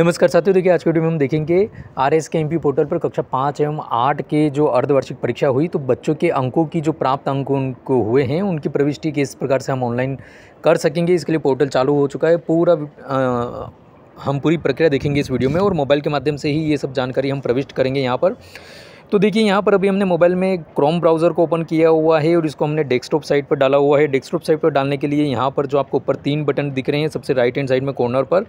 नमस्कार साथियों देखिए आज के वीडियो में हम देखेंगे R S K M portal पर कक्षा पाँच एवं आठ के जो अर्धवार्षिक परीक्षा हुई तो बच्चों के अंकों की जो प्राप्त अंक उनको हुए हैं उनकी प्रविष्टि किस प्रकार से हम ऑनलाइन कर सकेंगे इसके लिए पोर्टल चालू हो चुका है पूरा आ, हम पूरी प्रक्रिया देखेंगे इस वीडियो में और मोबाइल के माध्यम से ही ये सब जानकारी हम प्रविष्ट करेंगे यहाँ पर तो देखिए यहाँ पर अभी हमने मोबाइल में क्रोम ब्राउज़र को ओपन किया हुआ है और इसको हमने डेस्कटॉप साइट पर डाला हुआ है डेस्कटॉप साइट पर डालने के लिए यहाँ पर जो आपको ऊपर तीन बटन दिख रहे हैं सबसे राइट हैंड साइड में कॉर्नर पर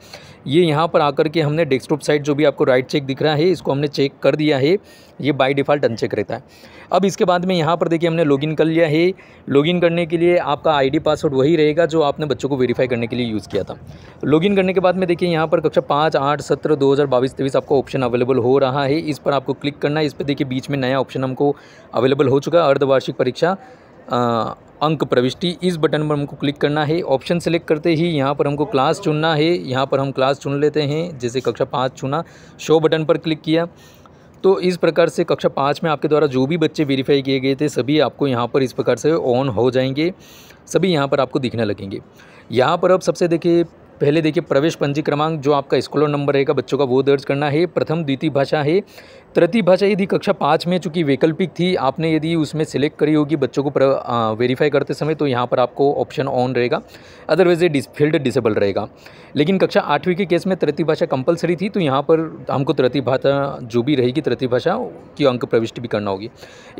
ये यह यहाँ पर आकर के हमने डेस्कटॉप साइट जो भी आपको राइट चेक दिख रहा है इसको हमने चेक कर दिया है ये बाई डिफ़ॉल्ट अनचेक रहता है अब इसके बाद में यहाँ पर देखिए हमने लॉगिन कर लिया है लॉगिन करने के लिए आपका आईडी पासवर्ड वही रहेगा जो आपने बच्चों को वेरीफाई करने के लिए यूज़ किया था लॉगिन करने के बाद में देखिए यहाँ पर कक्षा पाँच आठ सत्रह दो हज़ार बाईस तेईस आपका ऑप्शन अवेलेबल हो रहा है इस पर आपको क्लिक करना है इस पर देखिए बीच में नया ऑप्शन हमको अवेलेबल हो चुका है अर्धवार्षिक परीक्षा अंक प्रविष्टि इस बटन पर हमको क्लिक करना है ऑप्शन सेलेक्ट करते ही यहाँ पर हमको क्लास चुनना है यहाँ पर हम क्लास चुन लेते हैं जैसे कक्षा पाँच चुना शो बटन पर क्लिक किया तो इस प्रकार से कक्षा पाँच में आपके द्वारा जो भी बच्चे वेरीफाई किए गए थे सभी आपको यहाँ पर इस प्रकार से ऑन हो जाएंगे सभी यहाँ पर आपको दिखने लगेंगे यहाँ पर अब सबसे देखिए पहले देखिए प्रवेश पंजी क्रमांक जो आपका स्कॉलर नंबर रहेगा बच्चों का वो दर्ज करना है प्रथम द्वितीय भाषा है तृतीय भाषा यदि कक्षा पाँच में चूँकि वैकल्पिक थी आपने यदि उसमें सेलेक्ट करी होगी बच्चों को वेरीफाई करते समय तो यहाँ पर आपको ऑप्शन ऑन रहेगा अदरवाइज ये डिस, फील्ड डिसेबल रहेगा लेकिन कक्षा आठवीं के केस में तृतीय भाषा कंपलसरी थी तो यहाँ पर हमको तृतीय भाषा जो भी रहेगी तृतीय भाषा की अंक प्रविष्ट भी करना होगी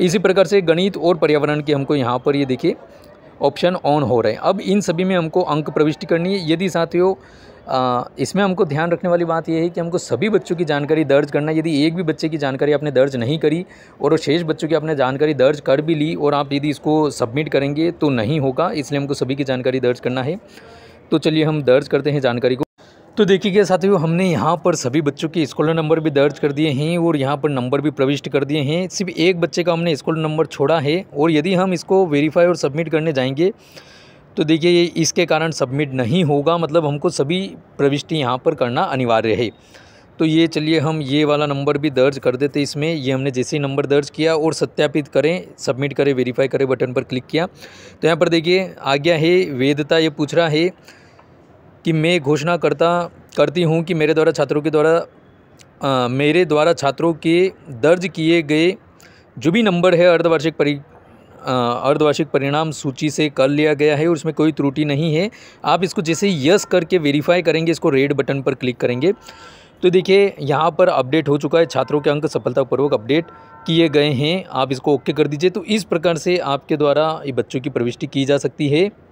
इसी प्रकार से गणित और पर्यावरण की हमको यहाँ पर ये देखिए ऑप्शन ऑन हो रहे हैं अब इन सभी में हमको अंक प्रविष्ट करनी है यदि साथियों इसमें हमको ध्यान रखने वाली बात यह है कि हमको सभी बच्चों की जानकारी दर्ज करना यदि एक भी बच्चे की जानकारी आपने दर्ज नहीं करी और शेष बच्चों की आपने जानकारी दर्ज कर भी ली और आप यदि इसको सबमिट करेंगे तो नहीं होगा इसलिए हमको सभी की जानकारी दर्ज करना है तो चलिए हम दर्ज करते हैं जानकारी को तो देखिए क्या साथियों हमने यहाँ पर सभी बच्चों के स्कॉलर नंबर भी दर्ज कर दिए हैं और यहाँ पर नंबर भी प्रविष्ट कर दिए हैं सिर्फ एक बच्चे का हमने स्कॉलर नंबर छोड़ा है और यदि हम इसको वेरीफाई और सबमिट करने जाएंगे तो देखिए ये इसके कारण सबमिट नहीं होगा मतलब हमको सभी प्रविष्टि यहाँ पर करना अनिवार्य है तो ये चलिए हम ये वाला नंबर भी दर्ज कर देते इसमें ये हमने जैसे ही नंबर दर्ज किया और सत्यापित करें सबमिट करें वेरीफाई करें बटन पर क्लिक किया तो यहाँ पर देखिए आ गया है वेदता ये पूछ रहा है कि मैं घोषणा करता करती हूँ कि मेरे द्वारा छात्रों के द्वारा मेरे द्वारा छात्रों के दर्ज किए गए जो भी नंबर है अर्धवार्षिक परी अर्धवार्षिक परिणाम सूची से कर लिया गया है और उसमें कोई त्रुटि नहीं है आप इसको जैसे यस करके वेरीफाई करेंगे इसको रेड बटन पर क्लिक करेंगे तो देखिए यहाँ पर अपडेट हो चुका है छात्रों के अंक सफलतापूर्वक अपडेट किए गए हैं आप इसको ओके कर दीजिए तो इस प्रकार से आपके द्वारा ये बच्चों की प्रविष्टि की जा सकती है